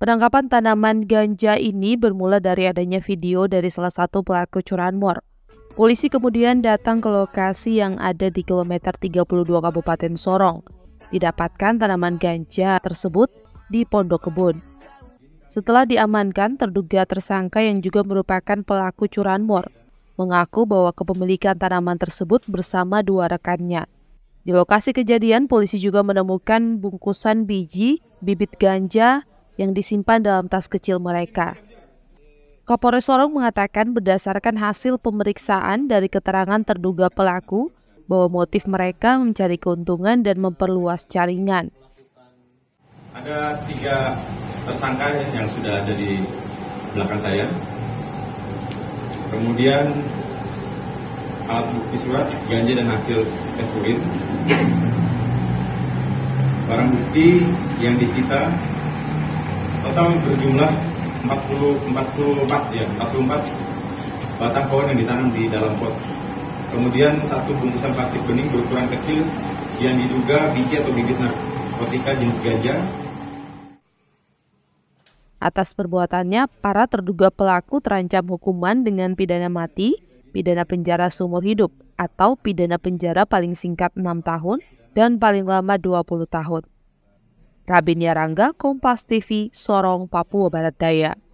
Penangkapan tanaman ganja ini bermula dari adanya video dari salah satu pelaku curanmor. Polisi kemudian datang ke lokasi yang ada di kilometer 32 Kabupaten Sorong. Didapatkan tanaman ganja tersebut di Pondok Kebun. Setelah diamankan, terduga tersangka yang juga merupakan pelaku curanmor mengaku bahwa kepemilikan tanaman tersebut bersama dua rekannya. Di lokasi kejadian, polisi juga menemukan bungkusan biji, bibit ganja, yang disimpan dalam tas kecil mereka. Kapolres Sorong mengatakan berdasarkan hasil pemeriksaan dari keterangan terduga pelaku bahwa motif mereka mencari keuntungan dan memperluas jaringan. Ada tiga tersangka yang sudah ada di belakang saya. Kemudian alat bukti surat ganja dan hasil tes urin. Barang bukti yang disita total berjumlah 40, 44 ya 44 batang pohon yang ditanam di dalam pot. Kemudian satu bungkusan plastik bening berukuran kecil yang diduga biji atau bibit narkotika jenis ganja. Atas perbuatannya, para terduga pelaku terancam hukuman dengan pidana mati, pidana penjara seumur hidup, atau pidana penjara paling singkat 6 tahun dan paling lama 20 tahun. Rabinia Rangga, Kompas TV, Sorong, Papua Barat Daya.